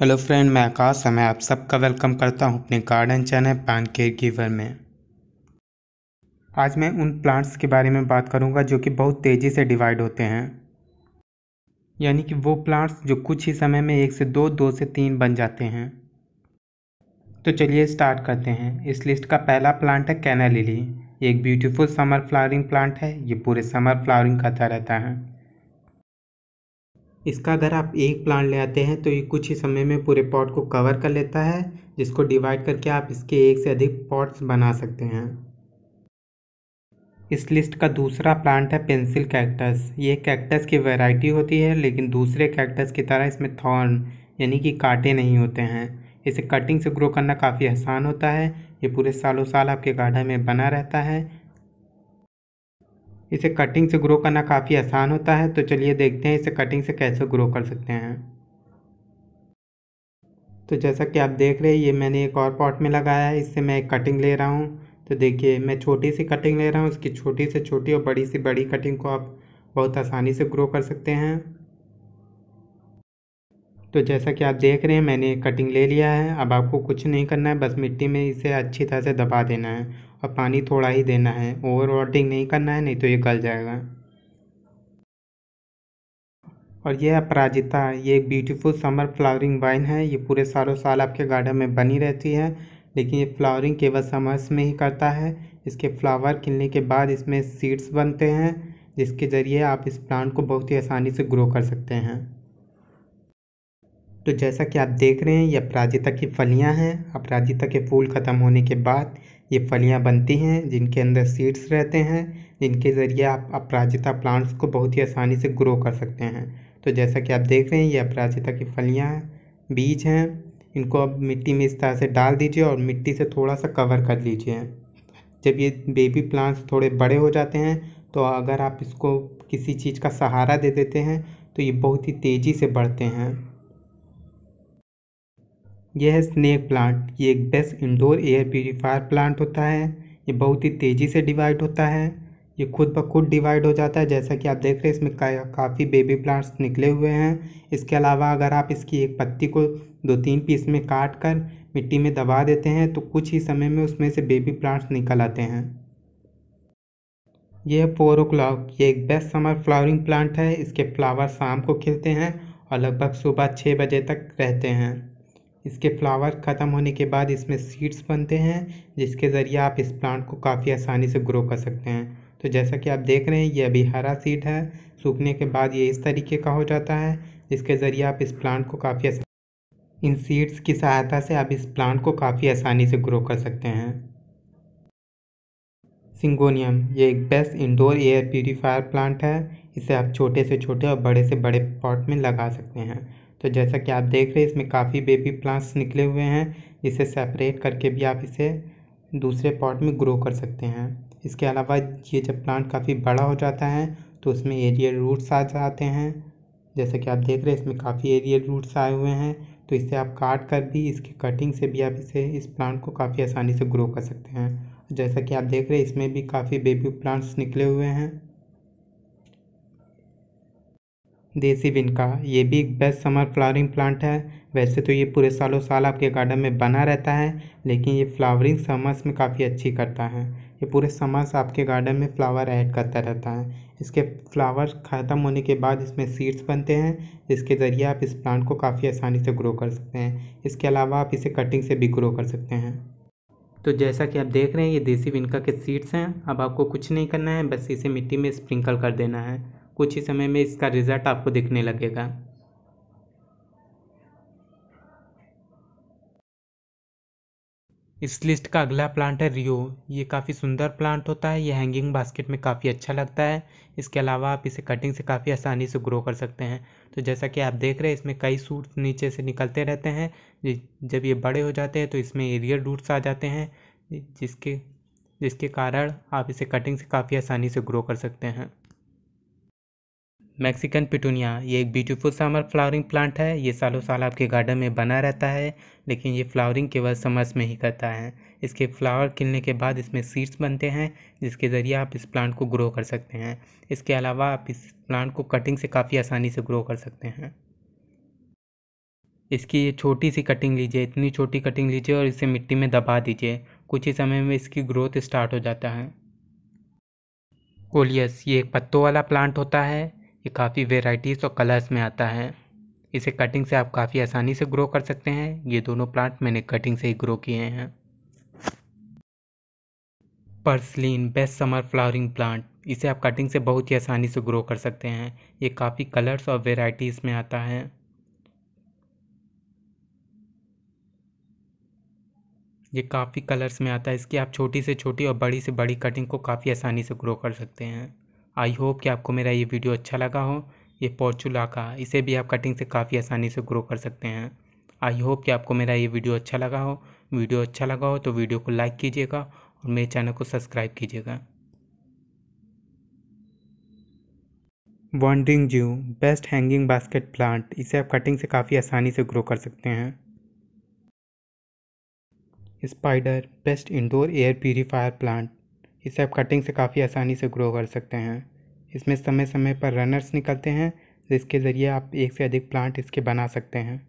hello friend मैं आकाश मैं आप सबका वेलकम करता हूं अपने garden channel plant care giver में आज मैं उन प्लांट्स के बारे में बात करूंगा जो कि बहुत तेज़ी से डिवाइड होते हैं यानी कि वो प्लांट्स जो कुछ ही समय में एक से दो दो से तीन बन जाते हैं तो चलिए स्टार्ट करते हैं इस लिस्ट का पहला प्लांट है कैना लिली ये एक ब्यूटीफुल समर फ्लावरिंग प्लांट है ये पूरे समर फ्लावरिंग करता रहता है इसका अगर आप एक प्लांट ले आते हैं तो ये कुछ ही समय में पूरे पॉट को कवर कर लेता है जिसको डिवाइड करके आप इसके एक से अधिक पॉट्स बना सकते हैं इस लिस्ट का दूसरा प्लांट है पेंसिल कैक्टस ये कैक्टस की वैरायटी होती है लेकिन दूसरे कैक्टस की तरह इसमें थॉर्न यानी कि कांटे नहीं होते हैं इसे कटिंग से ग्रो करना काफ़ी आसान होता है ये पूरे सालों साल आपके गार्डन में बना रहता है इसे कटिंग से ग्रो करना काफ़ी आसान होता है तो चलिए देखते हैं इसे कटिंग से कैसे ग्रो कर सकते हैं तो जैसा कि आप देख रहे हैं ये मैंने एक और पॉट में लगाया है इससे मैं एक कटिंग ले रहा हूँ तो देखिए मैं छोटी सी कटिंग ले रहा हूँ उसकी छोटी से छोटी और बड़ी सी बड़ी कटिंग को आप बहुत आसानी से ग्रो कर सकते हैं तो जैसा कि आप देख रहे हैं मैंने कटिंग ले लिया है अब आपको कुछ नहीं करना है बस मिट्टी में इसे अच्छी तरह से दबा देना है और पानी थोड़ा ही देना है ओवर वाटिंग नहीं करना है नहीं तो ये गल जाएगा और यह अपराजिता ये एक ब्यूटीफुल समर फ्लावरिंग वाइन है ये पूरे सालों साल आपके गार्डन में बनी रहती है लेकिन ये फ्लावरिंग केवल समर्स में ही करता है इसके फ्लावर खिलने के बाद इसमें सीड्स बनते हैं जिसके ज़रिए आप इस प्लांट को बहुत ही आसानी से ग्रो कर सकते हैं तो जैसा कि आप देख रहे हैं ये अपराजिता की फलियां हैं अपराजिता के फूल ख़त्म होने के बाद ये फलियाँ बनती हैं जिनके अंदर सीड्स रहते हैं जिनके ज़रिए आप अपराजिता प्लांट्स को बहुत ही आसानी से ग्रो कर सकते हैं तो जैसा कि आप देख रहे हैं ये अपराजिता की फलियाँ बीज हैं इनको आप मिट्टी में इस तरह से डाल दीजिए और मिट्टी से थोड़ा सा कवर कर लीजिए जब ये बेबी प्लांट्स थोड़े बड़े हो जाते हैं तो अगर आप इसको किसी चीज़ का सहारा दे देते हैं तो ये बहुत ही तेज़ी से बढ़ते हैं यह है स्नेक प्लांट ये एक best indoor air purifier plant होता है ये बहुत ही तेज़ी से डिवाइड होता है ये खुद ब खुद डिवाइड हो जाता है जैसा कि आप देख रहे हैं इसमें का, काफ़ी बेबी प्लांट्स निकले हुए हैं इसके अलावा अगर आप इसकी एक पत्ती को दो तीन पीस में काट कर मिट्टी में दबा देते हैं तो कुछ ही समय में उसमें से बेबी प्लांट्स निकल आते हैं यह फोर ओ क्लॉक ये एक बेस्ट समर फ्लावरिंग प्लांट है इसके फ्लावर शाम को खिलते हैं और लगभग सुबह छः बजे तक रहते हैं इसके फ्लावर ख़त्म होने के बाद इसमें सीड्स बनते हैं जिसके ज़रिए आप इस प्लांट को काफ़ी आसानी से ग्रो कर सकते हैं तो जैसा कि आप देख रहे हैं ये अभी हरा सीड है सूखने के बाद ये इस तरीके का हो जाता है जिसके ज़रिए आप इस प्लांट को काफ़ी इन सीड्स की सहायता से आप इस प्लांट को काफ़ी आसानी से ग्रो कर सकते हैं सिंगोनियम ये एक best indoor air purifier plant है इसे आप छोटे से छोटे और बड़े से बड़े पॉट में लगा सकते हैं तो जैसा कि आप देख रहे हैं इसमें काफ़ी बेबी प्लांट्स निकले हुए हैं इसे सेपरेट करके भी आप इसे दूसरे पॉट में ग्रो कर सकते हैं इसके अलावा ये जब प्लांट काफ़ी बड़ा हो जाता है तो उसमें एरियल रूट्स आ जाते हैं जैसे कि आप देख रहे हैं इसमें काफ़ी एरियल रूट्स आए हुए हैं तो इसे आप काट कर भी इसकी कटिंग से भी आप इसे इस प्लांट को काफ़ी आसानी से ग्रो कर सकते हैं जैसा कि आप देख रहे हैं इसमें भी काफ़ी बेबी प्लांट्स निकले हुए हैं देसी बिन का ये भी एक बेस्ट समर फ्लावरिंग प्लांट है वैसे तो ये पूरे सालों साल आपके गार्डन में बना रहता है लेकिन ये फ्लावरिंग समर्स में काफ़ी अच्छी करता है ये पूरे समर्स आपके गार्डन में फ्लावर ऐड करता रहता है इसके फ्लावर ख़त्म होने के बाद इसमें सीड्स बनते हैं जिसके ज़रिए आप इस प्लांट को काफ़ी आसानी से ग्रो कर सकते हैं इसके अलावा आप इसे कटिंग से भी ग्रो कर सकते हैं तो जैसा कि आप देख रहे हैं ये देसी विनका के सीड्स हैं अब आपको कुछ नहीं करना है बस इसे मिट्टी में स्प्रिंकल कर देना है कुछ ही समय में इसका रिज़ल्ट आपको दिखने लगेगा इस लिस्ट का अगला प्लांट है रियो ये काफ़ी सुंदर प्लांट होता है ये हैंगिंग बास्केट में काफ़ी अच्छा लगता है इसके अलावा आप इसे कटिंग से काफ़ी आसानी से ग्रो कर सकते हैं तो जैसा कि आप देख रहे हैं इसमें कई सूट नीचे से निकलते रहते हैं जब ये बड़े हो जाते हैं तो इसमें एरियर रूट्स आ जाते हैं जिसके जिसके कारण आप इसे कटिंग से काफ़ी आसानी से ग्रो कर सकते हैं मैक्सिकन पिटूनिया ये एक ब्यूटीफुल समर फ्लावरिंग प्लांट है ये सालों साल आपके गार्डन में बना रहता है लेकिन ये फ्लावरिंग केवल समर्स में ही करता है इसके फ्लावर खिलने के बाद इसमें सीड्स बनते हैं जिसके ज़रिए आप इस प्लांट को ग्रो कर सकते हैं इसके अलावा आप इस प्लांट को कटिंग से काफ़ी आसानी से ग्रो कर सकते हैं इसकी ये छोटी सी कटिंग लीजिए इतनी छोटी कटिंग लीजिए और इसे मिट्टी में दबा दीजिए कुछ ही समय में इसकी ग्रोथ स्टार्ट हो जाता है कोलियस ये एक पत्तों वाला प्लांट होता है ये काफ़ी वेराइटीज़ और कलर्स में आता है इसे कटिंग से आप काफ़ी आसानी से ग्रो कर सकते हैं ये दोनों प्लांट मैंने कटिंग से ही ग्रो किए हैं purslane best summer flowering plant इसे आप कटिंग से बहुत ही आसानी से ग्रो कर सकते हैं ये काफ़ी कलर्स और वेराइटीज़ में आता है ये काफ़ी कलर्स में आता है इसकी आप छोटी से छोटी और बड़ी से बड़ी कटिंग को काफ़ी आसानी से ग्रो कर सकते हैं आई होप कि आपको मेरा ये वीडियो अच्छा लगा हो ये पॉर्चुला का इसे भी आप कटिंग से काफ़ी आसानी से ग्रो कर सकते हैं आई होप कि आपको मेरा ये वीडियो अच्छा लगा हो वीडियो अच्छा लगा हो तो वीडियो को लाइक कीजिएगा और मेरे चैनल को सब्सक्राइब कीजिएगा वॉन्डिंग ज्यू बेस्ट हैंगिंग बास्केट प्लांट इसे आप कटिंग से काफ़ी आसानी से ग्रो कर सकते हैं spider best indoor air purifier plant इसे आप कटिंग से काफ़ी आसानी से ग्रो कर सकते हैं इसमें समय समय पर रनर्स निकलते हैं जिसके ज़रिए आप एक से अधिक प्लांट इसके बना सकते हैं